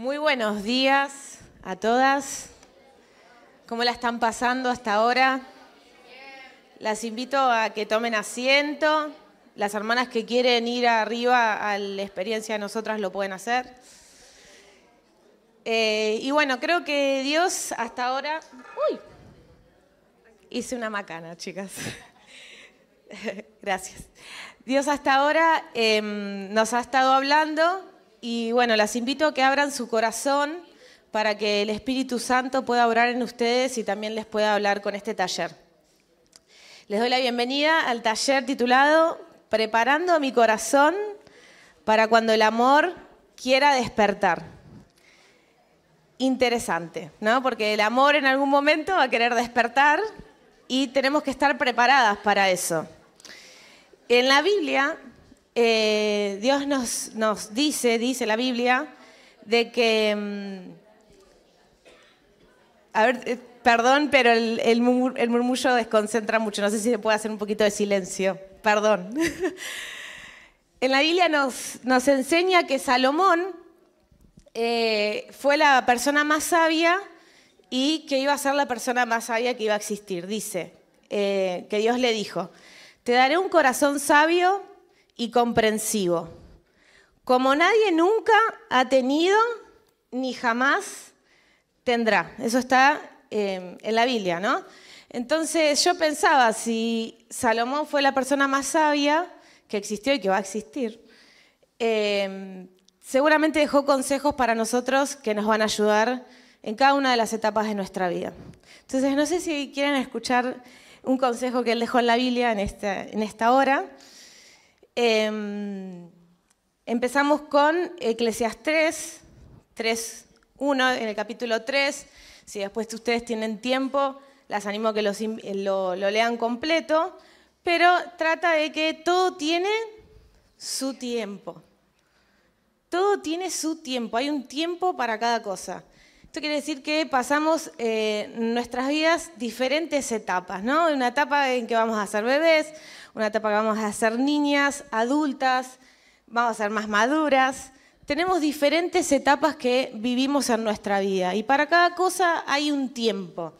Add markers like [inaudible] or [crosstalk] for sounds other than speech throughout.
Muy buenos días a todas. ¿Cómo la están pasando hasta ahora? Las invito a que tomen asiento. Las hermanas que quieren ir arriba a la experiencia de nosotras lo pueden hacer. Eh, y bueno, creo que Dios hasta ahora... ¡Uy! Hice una macana, chicas. [laughs] Gracias. Dios hasta ahora em, nos ha estado hablando y bueno, las invito a que abran su corazón para que el Espíritu Santo pueda orar en ustedes y también les pueda hablar con este taller. Les doy la bienvenida al taller titulado Preparando mi corazón para cuando el amor quiera despertar. Interesante, ¿no? Porque el amor en algún momento va a querer despertar y tenemos que estar preparadas para eso. En la Biblia eh, Dios nos, dice, dice la Biblia, de que... Mm, a ver, eh, perdón, pero el, murmullo desconcentra mucho. No sé si se puede hacer un poquito de silencio. Perdón. [laughs] en la Biblia nos, nos enseña que Salomón eh, fue la persona más sabia y que iba a ser la persona más sabia que iba a existir. Dice que Dios le dijo, te daré un corazón sabio y comprensivo, como nadie nunca ha tenido ni jamás tendrá. Eso está em, en la Biblia, ¿no? Entonces yo pensaba, si Salomón fue la persona más sabia que existió y que va a existir, em, seguramente dejó consejos para nosotros que nos van a ayudar en cada una de las etapas de nuestra vida. Entonces, no sé si quieren escuchar un consejo que él dejó en la Biblia en este, en esta hora. Em, empezamos con Eclesias 3, 3, 1, en el capítulo 3. Si después ustedes tienen tiempo, las animo a que lo lean completo. Pero trata de que todo tiene su tiempo. Todo tiene su tiempo. Hay un tiempo para cada cosa. Esto quiere decir que pasamos eh, nuestras vidas diferentes etapas, ¿no? Una etapa en que vamos a ser bebés, una etapa que vamos a ser niñas, adultas, vamos a ser más maduras. Tenemos diferentes etapas que vivimos en nuestra vida y para cada cosa hay un tiempo.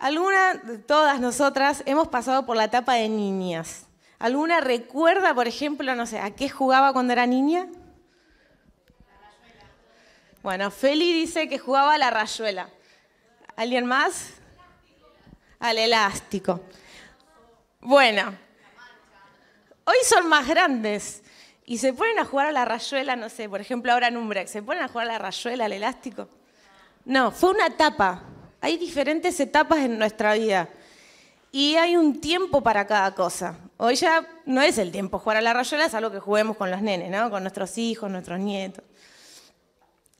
de todas nosotras, hemos pasado por la etapa de niñas. ¿Alguna recuerda, por ejemplo, no sé, a qué jugaba cuando era niña? Bueno, Feli dice que jugaba a la rayuela. ¿Alguien más? Al elástico. Bueno, hoy son más grandes y se ponen a jugar a la rayuela, no sé, por ejemplo ahora en un break, ¿se ponen a jugar a la rayuela, al elástico? No, fue una etapa. Hay diferentes etapas en nuestra vida y hay un tiempo para cada cosa. Hoy ya no es el tiempo jugar a la rayuela, es algo que juguemos con los nenes, ¿no? Con nuestros hijos, nuestros nietos.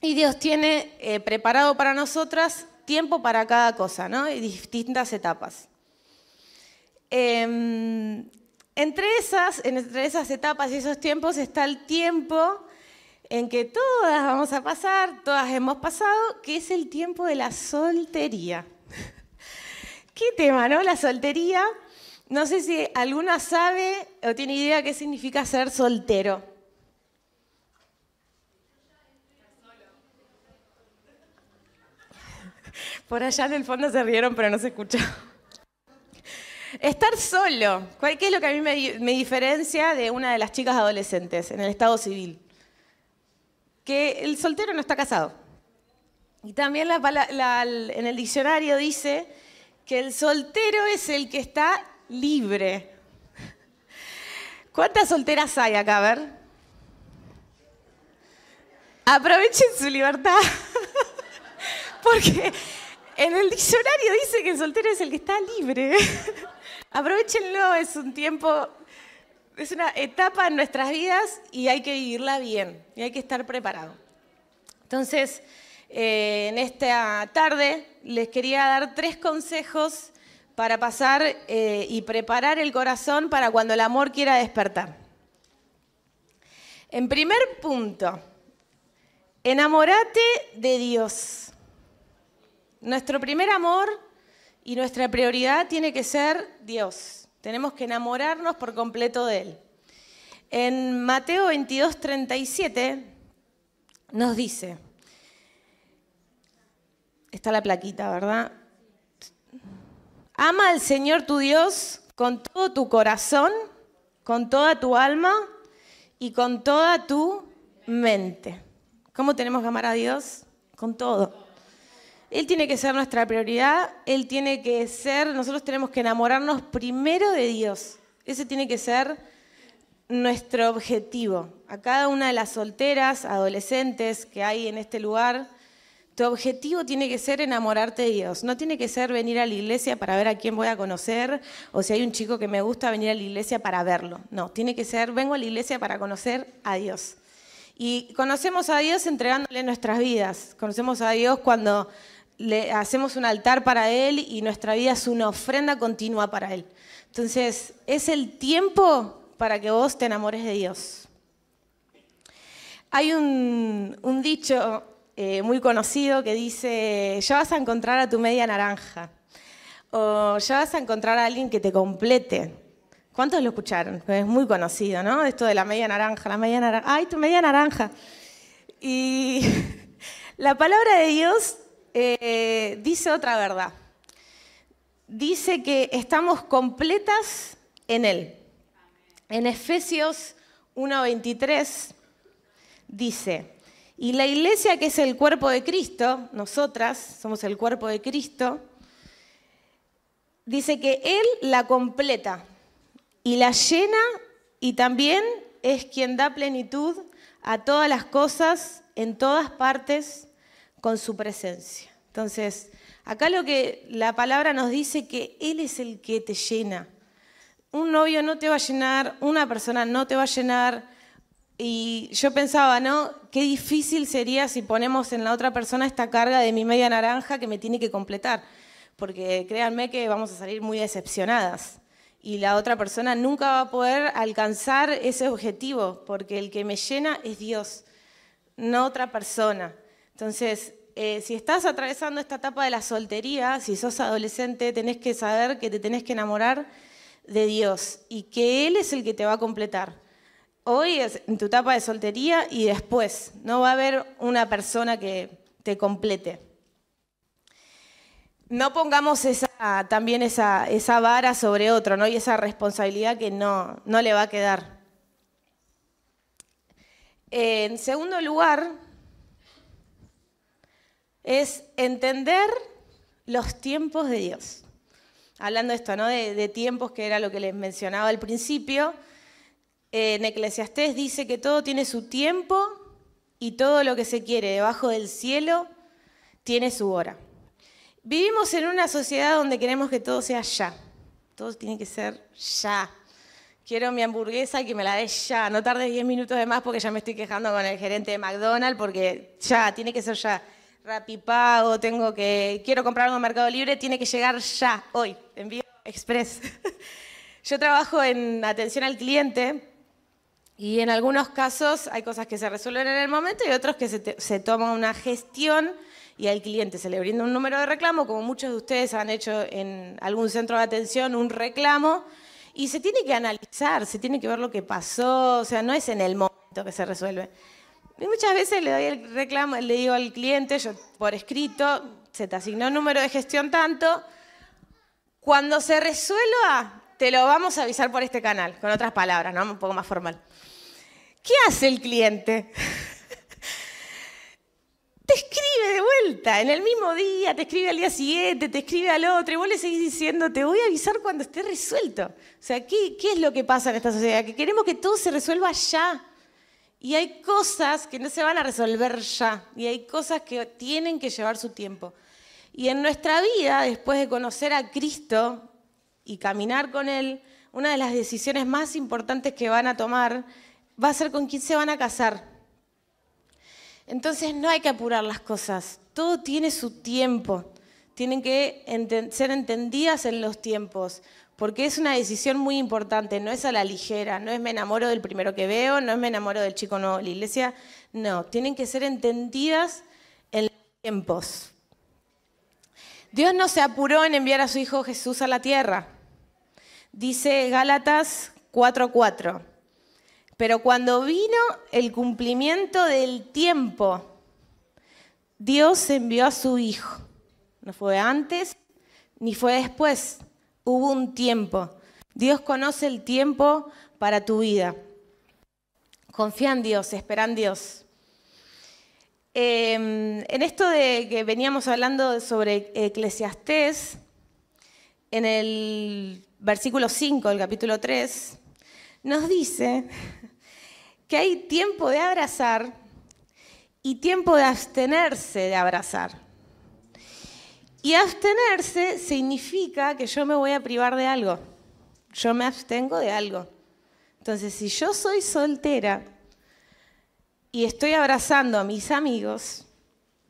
Y Dios tiene eh, preparado para nosotras tiempo para cada cosa, ¿no? Y distintas etapas. Em, entre, esas, entre esas etapas y esos tiempos está el tiempo en que todas vamos a pasar, todas hemos pasado, que es el tiempo de la soltería. [laughs] Qué tema, ¿no? La soltería. No sé si alguna sabe o tiene idea qué significa ser soltero. Por allá en el fondo se rieron, pero no se escuchó. Estar solo. ¿Qué es lo que a mí me, diferencia de una de las chicas adolescentes en el estado civil? Que el soltero no está casado. Y también en el diccionario dice que el soltero es el que está libre. ¿Cuántas solteras hay acá? A ver. Aprovechen su libertad. [laughs] Porque en el diccionario dice que el soltero es el que está libre. [laughs] Aprovechenlo, es un tiempo, es una etapa en nuestras vidas y hay que vivirla bien y hay que estar preparado. Entonces, eh, en esta tarde les quería dar tres consejos para pasar eh, y preparar el corazón para cuando el amor quiera despertar. En primer punto, enamórate de Dios nuestro primer amor y nuestra prioridad tiene que ser Dios. Tenemos que enamorarnos por completo de Él. En Mateo 22, 37 nos dice, está la plaquita, ¿verdad? Ama al Señor tu Dios con todo tu corazón, con toda tu alma y con toda tu mente. ¿Cómo tenemos que amar a Dios? Con todo. Él tiene que ser nuestra prioridad, Él tiene que ser, nosotros tenemos que enamorarnos primero de Dios. Ese tiene que ser nuestro objetivo. A cada una de las solteras, adolescentes que hay en este lugar, tu objetivo tiene que ser enamorarte de Dios. No tiene que ser venir a la iglesia para ver a quién voy a conocer o si hay un chico que me gusta venir a la iglesia para verlo. No, tiene que ser vengo a la iglesia para conocer a Dios. Y conocemos a Dios entregándole nuestras vidas. Conocemos a Dios cuando hacemos un altar para Él y nuestra vida es una ofrenda continua para Él. Entonces, es el tiempo para que vos te enamores de Dios. Hay un, dicho eh, muy conocido que dice, ya vas a encontrar a tu media naranja, o ya vas a encontrar a alguien que te complete. ¿Cuántos lo escucharon? Es muy conocido, ¿no? Esto de la media naranja, la media naranja, ay, tu media naranja. Y [laughs] la palabra de Dios eh, dice otra verdad. Dice que estamos completas en Él. En Efesios 1.23 dice, y la iglesia que es el cuerpo de Cristo, nosotras somos el cuerpo de Cristo, dice que Él la completa y la llena y también es quien da plenitud a todas las cosas en todas partes con su presencia. Entonces, acá lo que la palabra nos dice que Él es el que te llena. Un novio no te va a llenar, una persona no te va a llenar. Y yo pensaba, ¿no? Qué difícil sería si ponemos en la otra persona esta carga de mi media naranja que me tiene que completar. Porque créanme que vamos a salir muy decepcionadas. Y la otra persona nunca va a poder alcanzar ese objetivo, porque el que me llena es Dios, no otra persona. Entonces, eh, si estás atravesando esta etapa de la soltería, si sos adolescente, tenés que saber que te tenés que enamorar de Dios y que Él es el que te va a completar. Hoy es en tu etapa de soltería y después. No va a haber una persona que te complete. No pongamos también esa, vara sobre otro y esa responsabilidad que no le va a quedar. En segundo lugar, es entender los tiempos de Dios. Hablando de esto, ¿no? de, tiempos, que era lo que les mencionaba al principio, eh, en Eclesiastés dice que todo tiene su tiempo y todo lo que se quiere debajo del cielo tiene su hora. Vivimos en una sociedad donde queremos que todo sea ya. Todo tiene que ser ya. Quiero mi hamburguesa y que me la des ya. No tardes 10 minutos de más porque ya me estoy quejando con el gerente de McDonald's porque ya, tiene que ser ya. Rapipago, tengo que, quiero comprar algo en Mercado Libre, tiene que llegar ya, hoy, envío express. [laughs] Yo trabajo en atención al cliente y en algunos casos hay cosas que se resuelven en el momento y otros que se, se toma una gestión y al cliente se le brinda un número de reclamo, como muchos de ustedes han hecho en algún centro de atención, un reclamo, y se tiene que analizar, se tiene que ver lo que pasó, o sea, no es en el momento que se resuelve muchas veces le doy el reclamo, le digo al cliente, yo por escrito, se te asignó un número de gestión tanto. Cuando se resuelva, te lo vamos a avisar por este canal, con otras palabras, ¿no? Un poco más formal. ¿Qué hace el cliente? [laughs] te escribe de vuelta, en el mismo día, te escribe al día siguiente, te escribe al otro, y vos le seguís diciendo, te voy a avisar cuando esté resuelto. O sea, ¿qué, qué es lo que pasa en esta sociedad? Que queremos que todo se resuelva ya. Y hay cosas que no se van a resolver ya, y hay cosas que tienen que llevar su tiempo. Y en nuestra vida, después de conocer a Cristo y caminar con Él, una de las decisiones más importantes que van a tomar va a ser con quién se van a casar. Entonces no hay que apurar las cosas, todo tiene su tiempo, tienen que ser entendidas en los tiempos porque es una decisión muy importante, no es a la ligera, no es me enamoro del primero que veo, no es me enamoro del chico nuevo de la iglesia, no, tienen que ser entendidas en los tiempos. Dios no se apuró en enviar a su Hijo Jesús a la tierra. Dice Gálatas 4:4. Pero cuando vino el cumplimiento del tiempo, Dios envió a su Hijo. No fue antes ni fue después hubo un tiempo. Dios conoce el tiempo para tu vida. Confía en Dios, espera en Dios. Em, en esto de que veníamos hablando sobre Eclesiastés, en el versículo 5 el capítulo 3, nos dice que hay tiempo de abrazar y tiempo de abstenerse de abrazar. Y abstenerse significa que yo me voy a privar de algo. Yo me abstengo de algo. Entonces, si yo soy soltera y estoy abrazando a mis amigos,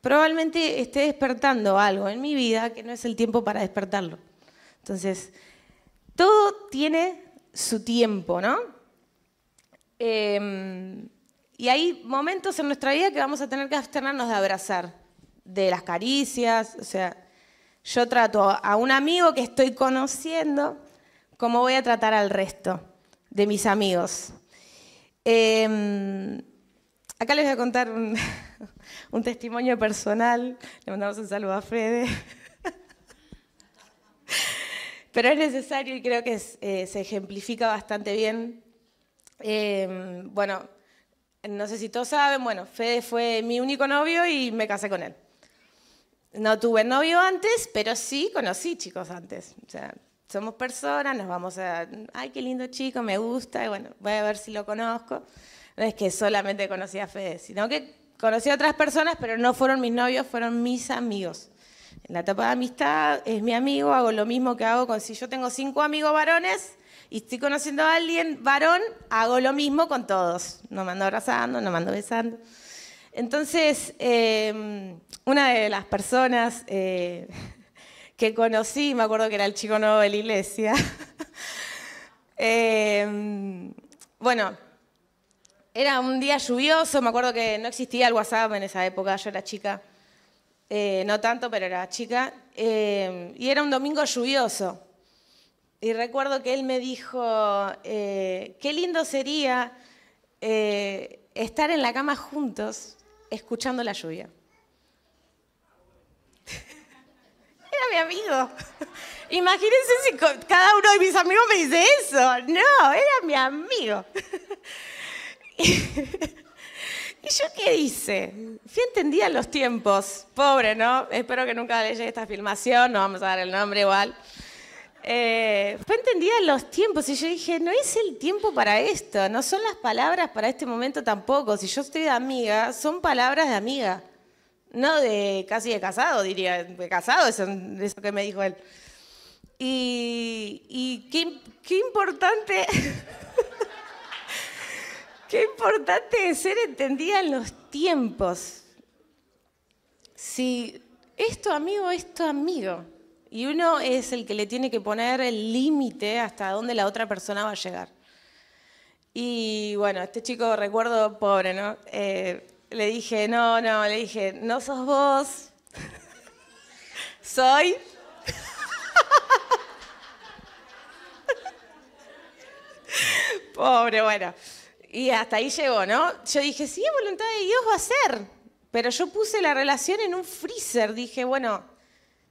probablemente esté despertando algo en mi vida que no es el tiempo para despertarlo. Entonces, todo tiene su tiempo, ¿no? Em, y hay momentos en nuestra vida que vamos a tener que abstenernos de abrazar, de las caricias, o sea, yo trato a un amigo que estoy conociendo como voy a tratar al resto de mis amigos. Em, acá les voy a contar [laughs] un, testimonio personal. Le mandamos un saludo a Fede. [laughs] Pero es necesario y creo que eh, se ejemplifica bastante bien. Em, bueno, no sé si todos saben, bueno, Fede fue mi único novio y me casé con él. No tuve novio antes, pero sí conocí chicos antes. O sea, somos personas, nos vamos a, ay, qué lindo chico, me gusta, y bueno, voy a ver si lo conozco. No es que solamente conocí a Fede, sino que conocí a otras personas, pero no fueron mis novios, fueron mis amigos. En la etapa de amistad es mi amigo, hago lo mismo que hago con si yo tengo cinco amigos varones y estoy conociendo a alguien varón, hago lo mismo con todos. No me ando abrazando, no me ando besando. Entonces, em, una de las personas eh, [laughs] que conocí, me acuerdo que era el chico nuevo de la iglesia, [laughs] em, bueno, era un día lluvioso, me acuerdo que no existía el WhatsApp en esa época, yo era chica, eh, no tanto, pero era chica, em, y era un domingo lluvioso. Y recuerdo que él me dijo, eh, qué lindo sería estar en la cama juntos escuchando la lluvia. [laughs] Era mi amigo. [laughs] Imagínense si cada uno de mis amigos me dice eso. No, era mi amigo. [laughs] ¿Y yo qué hice? Fui entendida en los tiempos. Pobre, ¿no? Espero que nunca le llegue esta filmación, no vamos a dar el nombre igual. Eh, fue entendida en los tiempos y yo dije, no es el tiempo para esto, no son las palabras para este momento tampoco. Si yo estoy de amiga, son palabras de amiga, no de casi de casado, diría, de casado, eso, lo que me dijo él. Y, qué, qué importante, [laughs] qué importante ser entendida en los tiempos. Si esto amigo, es tu amigo. Y uno es el que le tiene que poner el límite hasta dónde la otra persona va a llegar. Y bueno, este chico, recuerdo, pobre, ¿no? Eh, le dije, no, no, le dije, no sos vos, soy... [laughs] pobre, bueno. Y hasta ahí llegó, ¿no? Yo dije, sí, es voluntad de Dios, va a ser. Pero yo puse la relación en un freezer. Dije, bueno,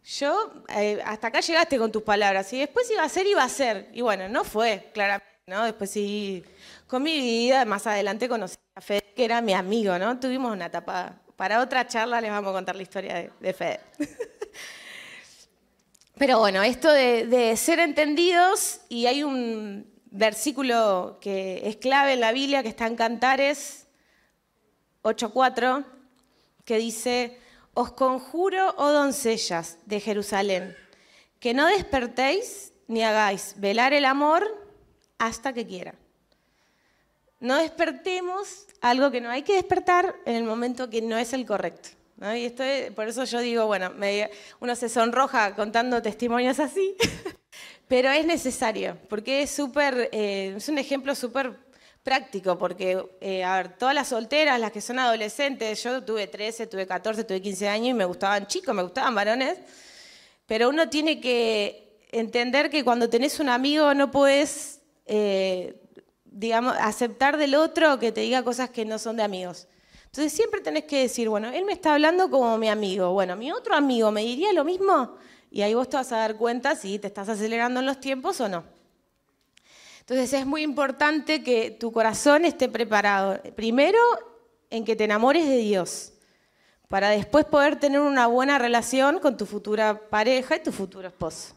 yo, eh, hasta acá llegaste con tus palabras, y después iba a ser, iba a ser. Y bueno, no fue, claramente, ¿no? Después sí, con mi vida, más adelante conocí a Fede, que era mi amigo, ¿no? Tuvimos una etapa. Para otra charla les vamos a contar la historia de, de Fede. [laughs] Pero bueno, esto de, de, ser entendidos, y hay un versículo que es clave en la Biblia, que está en Cantares 8.4, que dice, os conjuro, oh doncellas de Jerusalén, que no despertéis ni hagáis velar el amor hasta que quiera. No despertemos algo que no hay que despertar en el momento que no es el correcto. Y por eso yo digo, bueno, uno se sonroja contando testimonios así, [laughs] pero es necesario, porque es, eh, es un ejemplo súper práctico, porque, eh, a ver, todas las solteras, las que son adolescentes, yo tuve 13, tuve 14, tuve 15 años y me gustaban chicos, me gustaban varones, pero uno tiene que entender que cuando tenés un amigo no puedes, eh, digamos, aceptar del otro que te diga cosas que no son de amigos. Entonces siempre tenés que decir, bueno, él me está hablando como mi amigo, bueno, mi otro amigo me diría lo mismo y ahí vos te vas a dar cuenta si te estás acelerando en los tiempos o no. Entonces es muy importante que tu corazón esté preparado. Primero, en que te enamores de Dios, para después poder tener una buena relación con tu futura pareja y tu futuro esposo.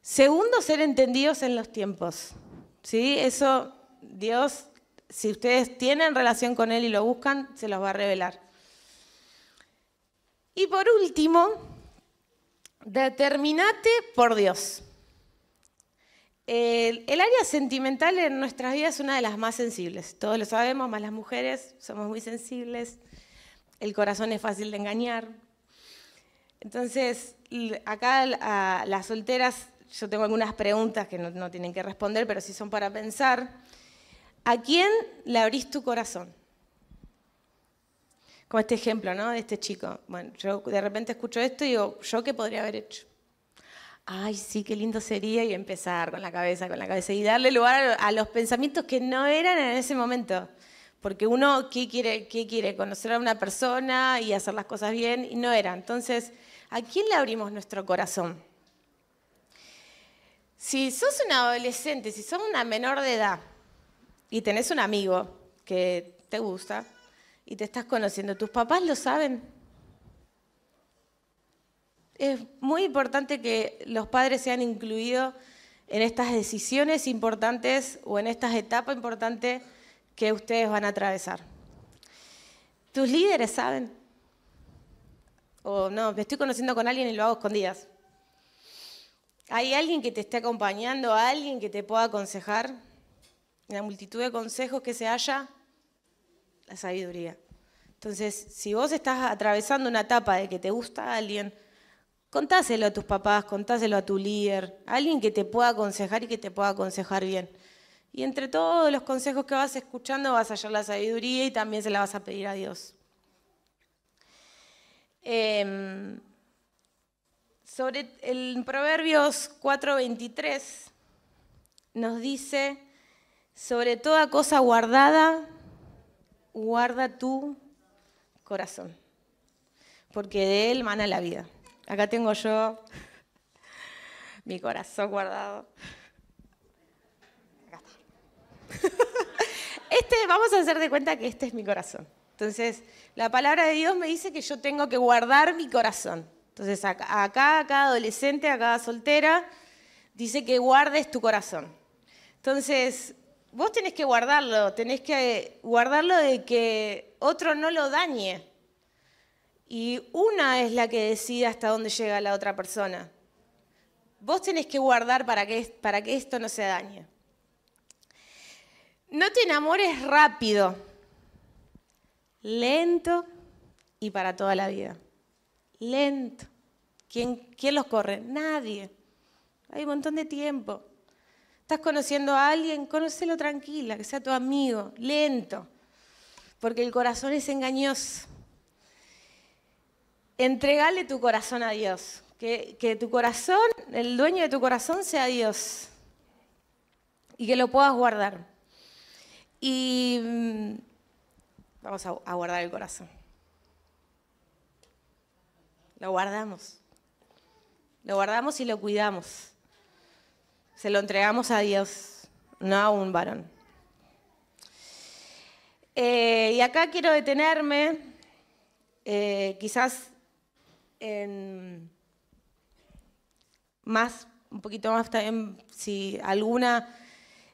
Segundo, ser entendidos en los tiempos. ¿Sí? Eso Dios, si ustedes tienen relación con Él y lo buscan, se los va a revelar. Y por último, determinate por Dios. El, área sentimental en nuestras vidas es una de las más sensibles. Todos lo sabemos, más las mujeres somos muy sensibles. El corazón es fácil de engañar. Entonces, acá a las solteras, yo tengo algunas preguntas que no, no tienen que responder, pero sí son para pensar. ¿A quién le abrís tu corazón? Como este ejemplo, ¿no? De este chico. Bueno, yo de repente escucho esto y digo, ¿yo qué podría haber hecho? ay, sí, qué lindo sería, y empezar con la cabeza, con la cabeza, y darle lugar a, los pensamientos que no eran en ese momento. Porque uno, ¿qué quiere? ¿Qué quiere? Conocer a una persona y hacer las cosas bien, y no era. Entonces, ¿a quién le abrimos nuestro corazón? Si sos un adolescente, si sos una menor de edad y tenés un amigo que te gusta y te estás conociendo, ¿tus papás lo saben? es muy importante que los padres sean incluidos en estas decisiones importantes o en estas etapas importantes que ustedes van a atravesar. Tus líderes saben. O no, me estoy conociendo con alguien y lo hago escondidas. ¿Hay alguien que te esté acompañando? ¿Alguien que te pueda aconsejar? La multitud de consejos que se halla, la sabiduría. Entonces, si vos estás atravesando una etapa de que te gusta a alguien, contáselo a tus papás, contáselo a tu líder, a alguien que te pueda aconsejar y que te pueda aconsejar bien. Y entre todos los consejos que vas escuchando vas a hallar la sabiduría y también se la vas a pedir a Dios. Em, sobre el Proverbios 4:23 nos dice, sobre toda cosa guardada, guarda tu corazón, porque de él mana la vida. Acá tengo yo mi corazón guardado. Acá está. [laughs] Este, vamos a hacer de cuenta que este es mi corazón. Entonces, la palabra de Dios me dice que yo tengo que guardar mi corazón. Entonces, acá, cada adolescente, a cada soltera, dice que guardes tu corazón. Entonces, vos tenés que guardarlo, tenés que guardarlo de que otro no lo dañe. Y una es la que decide hasta dónde llega la otra persona. Vos tenés que guardar para que, para que esto no se dañe. No te enamores rápido, lento y para toda la vida. Lento. ¿Quién, quién los corre? Nadie. Hay un montón de tiempo. Estás conociendo a alguien, conócelo tranquila, que sea tu amigo, lento, porque el corazón es engañoso entregale tu corazón a Dios. Que, tu corazón, el dueño de tu corazón sea Dios. Y que lo puedas guardar. Y mm, vamos a, guardar el corazón. Lo guardamos. Lo guardamos y lo cuidamos. Se lo entregamos a Dios, no a un varón. Eh, y acá quiero detenerme, eh, quizás más, un poquito más también, si alguna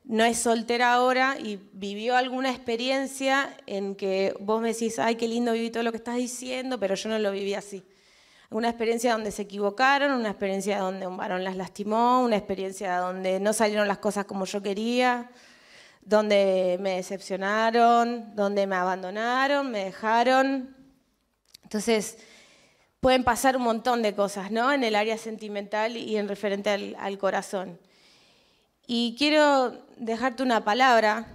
no es soltera ahora y vivió alguna experiencia en que vos me decís, ay, qué lindo viví todo lo que estás diciendo, pero yo no lo viví así. Una experiencia donde se equivocaron, una experiencia donde un varón las lastimó, una experiencia donde no salieron las cosas como yo quería, donde me decepcionaron, donde me abandonaron, me dejaron. Entonces, pueden pasar un montón de cosas, ¿no? En el área sentimental y en referente al, corazón. Y quiero dejarte una palabra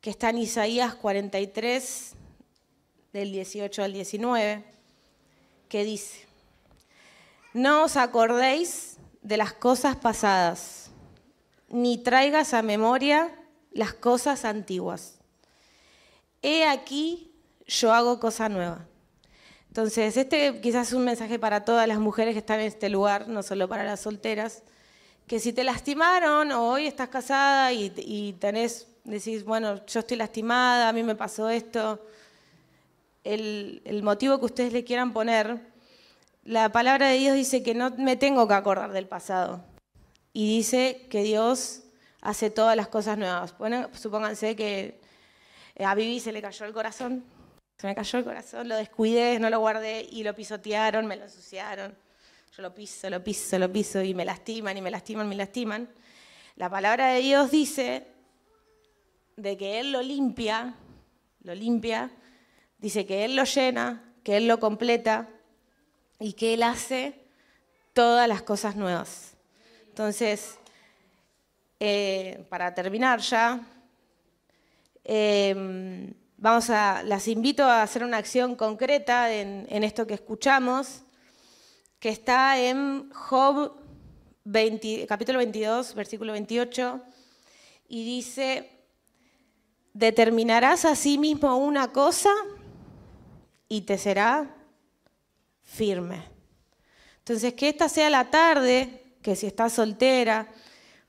que está en Isaías 43, del 18 al 19, que dice, no os acordéis de las cosas pasadas, ni traigas a memoria las cosas antiguas. He aquí, yo hago cosa nueva. Entonces, este quizás es un mensaje para todas las mujeres que están en este lugar, no solo para las solteras, que si te lastimaron o hoy estás casada y, tenés, decís, bueno, yo estoy lastimada, a mí me pasó esto, el, el motivo que ustedes le quieran poner, la palabra de Dios dice que no me tengo que acordar del pasado. Y dice que Dios hace todas las cosas nuevas. Bueno, supónganse que a Vivi se le cayó el corazón se me cayó el corazón, lo descuidé, no lo guardé y lo pisotearon, me lo ensuciaron. Yo lo piso, lo piso, lo piso y me lastiman y me lastiman, me lastiman. La palabra de Dios dice de que Él lo limpia, lo limpia, dice que Él lo llena, que Él lo completa y que Él hace todas las cosas nuevas. Entonces, eh, para terminar ya, eh, Vamos a, las invito a hacer una acción concreta en, esto que escuchamos, que está en Job capítulo 22, versículo 28, y dice, determinarás a sí mismo una cosa y te será firme. Entonces, que esta sea la tarde, que si estás soltera,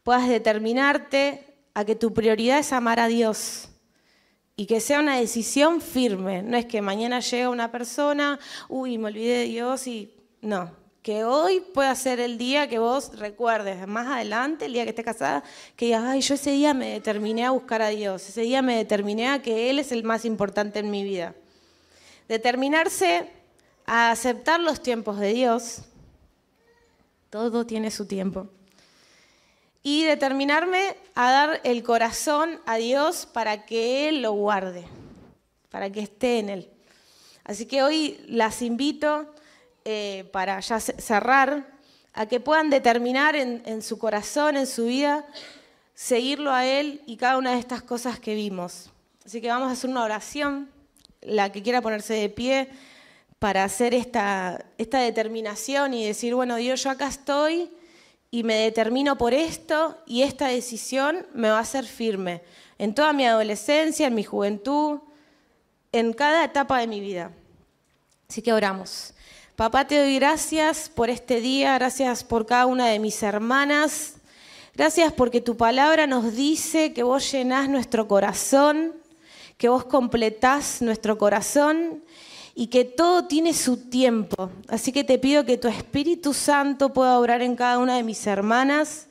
puedas determinarte a que tu prioridad es amar a Dios y que sea una decisión firme. No es que mañana llega una persona, uy, me olvidé de Dios y no. Que hoy pueda ser el día que vos recuerdes, más adelante, el día que estés casada, que digas, ay, yo ese día me determiné a buscar a Dios, ese día me determiné a que Él es el más importante en mi vida. Determinarse a aceptar los tiempos de Dios, todo tiene su tiempo y determinarme a dar el corazón a Dios para que Él lo guarde, para que esté en Él. Así que hoy las invito, eh, para ya cerrar, a que puedan determinar en, su corazón, en su vida, seguirlo a Él y cada una de estas cosas que vimos. Así que vamos a hacer una oración, la que quiera ponerse de pie, para hacer esta, esta determinación y decir, bueno, Dios, yo acá estoy y me determino por esto y esta decisión me va a hacer firme en toda mi adolescencia, en mi juventud, en cada etapa de mi vida. Así que oramos. Papá, te doy gracias por este día, gracias por cada una de mis hermanas, gracias porque tu palabra nos dice que vos llenás nuestro corazón, que vos completás nuestro corazón y que todo tiene su tiempo. Así que te pido que tu Espíritu Santo pueda obrar en cada una de mis hermanas.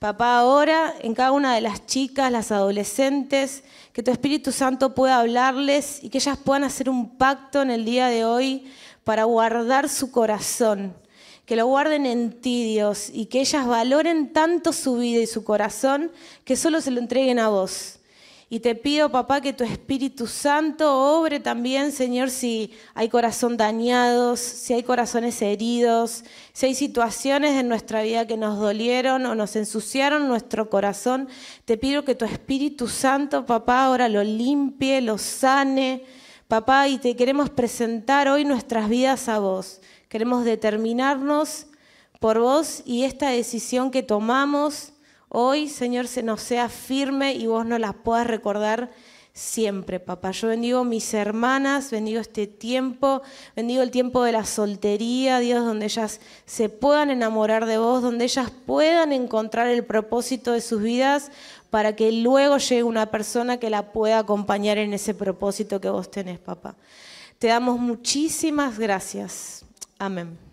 Papá, ahora en cada una de las chicas, las adolescentes, que tu Espíritu Santo pueda hablarles y que ellas puedan hacer un pacto en el día de hoy para guardar su corazón, que lo guarden en ti, Dios, y que ellas valoren tanto su vida y su corazón que solo se lo entreguen a vos. Y te pido, papá, que tu Espíritu Santo obre también, Señor, si hay corazones dañados, si hay corazones heridos, si hay situaciones en nuestra vida que nos dolieron o nos ensuciaron nuestro corazón. Te pido que tu Espíritu Santo, papá, ahora lo limpie, lo sane. Papá, y te queremos presentar hoy nuestras vidas a vos. Queremos determinarnos por vos y esta decisión que tomamos Hoy, Señor, se nos sea firme y vos nos las puedas recordar siempre, papá. Yo bendigo mis hermanas, bendigo este tiempo, bendigo el tiempo de la soltería, Dios, donde ellas se puedan enamorar de vos, donde ellas puedan encontrar el propósito de sus vidas para que luego llegue una persona que la pueda acompañar en ese propósito que vos tenés, papá. Te damos muchísimas gracias. Amén.